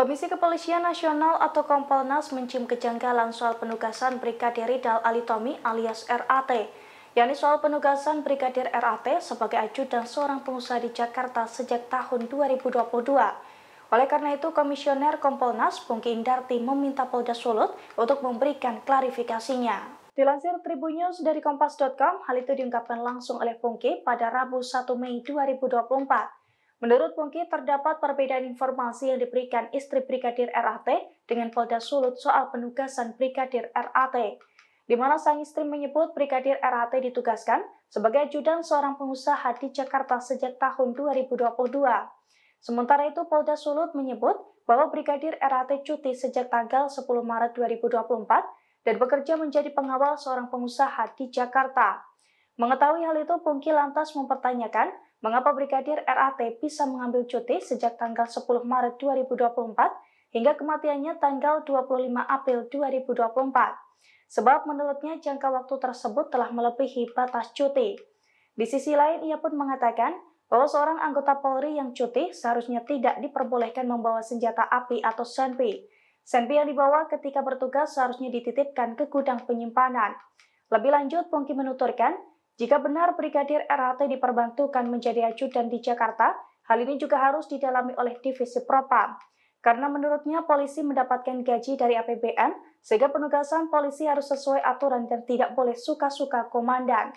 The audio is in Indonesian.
Komisi Kepolisian Nasional atau Kompolnas mencium kejanggalan soal penugasan Brigadir Ridal Alitomi alias RAT, yakni soal penugasan Brigadir RAT sebagai ajudan seorang pengusaha di Jakarta sejak tahun 2022. Oleh karena itu, Komisioner Kompolnas, Pungki Indarti, meminta Polda Sulut untuk memberikan klarifikasinya. Dilansir Tribunnews dari Kompas.com, hal itu diungkapkan langsung oleh Pungki pada Rabu 1 Mei 2024. Menurut Pungki, terdapat perbedaan informasi yang diberikan istri Brigadir RAT dengan Polda Sulut soal penugasan Brigadir RAT, di mana sang istri menyebut Brigadir RAT ditugaskan sebagai judan seorang pengusaha di Jakarta sejak tahun 2022. Sementara itu, Polda Sulut menyebut bahwa Brigadir RAT cuti sejak tanggal 10 Maret 2024 dan bekerja menjadi pengawal seorang pengusaha di Jakarta. Mengetahui hal itu, Pungki lantas mempertanyakan mengapa Brigadir RAT bisa mengambil cuti sejak tanggal 10 Maret 2024 hingga kematiannya tanggal 25 April 2024. Sebab menurutnya jangka waktu tersebut telah melebihi batas cuti. Di sisi lain, ia pun mengatakan bahwa seorang anggota Polri yang cuti seharusnya tidak diperbolehkan membawa senjata api atau senpi. Senpi yang dibawa ketika bertugas seharusnya dititipkan ke gudang penyimpanan. Lebih lanjut, Pungki menuturkan jika benar Brigadir RAT diperbantukan menjadi ajudan di Jakarta, hal ini juga harus didalami oleh Divisi Propam. Karena menurutnya polisi mendapatkan gaji dari APBN, sehingga penugasan polisi harus sesuai aturan dan tidak boleh suka-suka komandan.